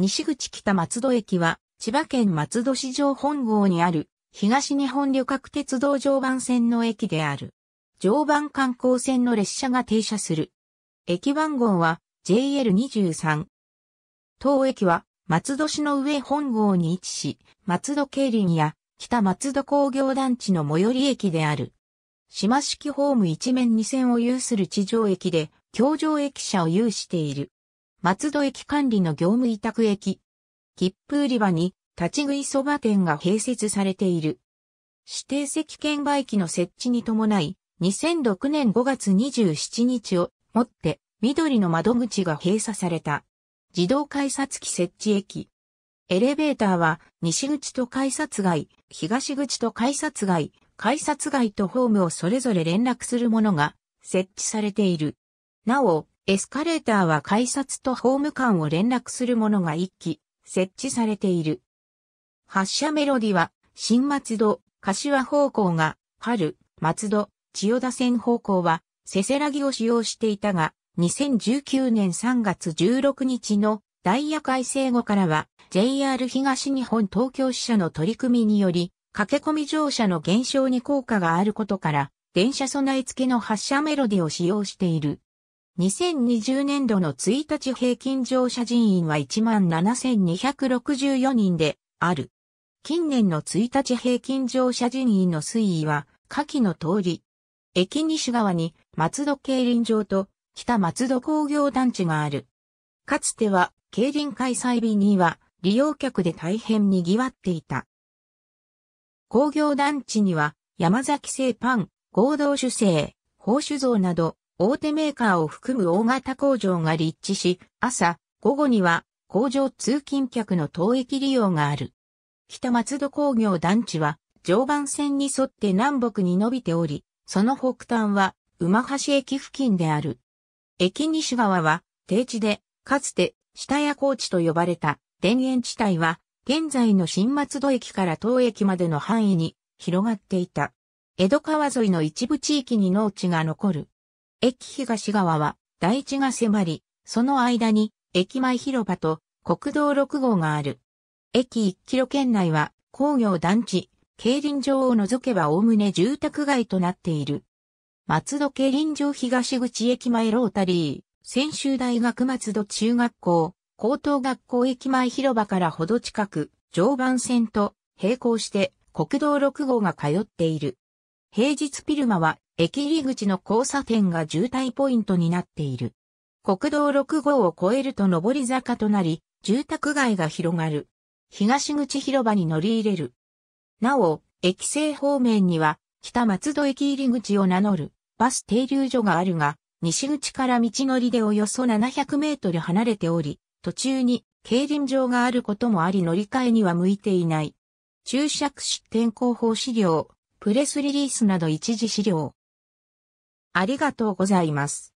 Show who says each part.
Speaker 1: 西口北松戸駅は、千葉県松戸市上本郷にある、東日本旅客鉄道常磐線の駅である。常磐観光線の列車が停車する。駅番号は JL23。当駅は、松戸市の上本郷に位置し、松戸競輪や北松戸工業団地の最寄り駅である。島式ホーム一面二線を有する地上駅で、橋上駅舎を有している。松戸駅管理の業務委託駅。切符売り場に立ち食いそば店が併設されている。指定席券売機の設置に伴い、2006年5月27日をもって緑の窓口が閉鎖された。自動改札機設置駅。エレベーターは西口と改札街、東口と改札街、改札街とホームをそれぞれ連絡するものが設置されている。なお、エスカレーターは改札とホーム間を連絡するものが1機設置されている。発車メロディは新松戸、柏方向が春、松戸、千代田線方向はせせらぎを使用していたが、2019年3月16日のダイヤ改正後からは JR 東日本東京支社の取り組みにより駆け込み乗車の減少に効果があることから電車備え付けの発車メロディを使用している。2020年度の1日平均乗車人員は17,264人である。近年の1日平均乗車人員の推移は、下記の通り。駅西側に松戸競輪場と北松戸工業団地がある。かつては競輪開催日には利用客で大変賑わっていた。工業団地には山崎製パン、合同主製、宝酒造など大手メーカーを含む大型工場が立地し、朝、午後には工場通勤客の当駅利用がある。北松戸工業団地は常磐線に沿って南北に伸びており、その北端は馬橋駅付近である。駅西側は低地で、かつて下谷高地と呼ばれた田園地帯は、現在の新松戸駅から東駅までの範囲に広がっていた。江戸川沿いの一部地域に農地が残る。駅東側は台地が迫り、その間に駅前広場と国道6号がある。駅1キロ圏内は工業団地、競輪場を除けば概ね住宅街となっている。松戸競輪場東口駅前ロータリー、専修大学松戸中学校、高等学校駅前広場からほど近く、常磐線と並行して国道6号が通っている。平日ピルマは駅入り口の交差点が渋滞ポイントになっている。国道6号を越えると上り坂となり、住宅街が広がる。東口広場に乗り入れる。なお、駅西方面には、北松戸駅入り口を名乗る、バス停留所があるが、西口から道のりでおよそ700メートル離れており、途中に競輪場があることもあり乗り換えには向いていない。注釈出店広報資料、プレスリリースなど一時資料。ありがとうございます。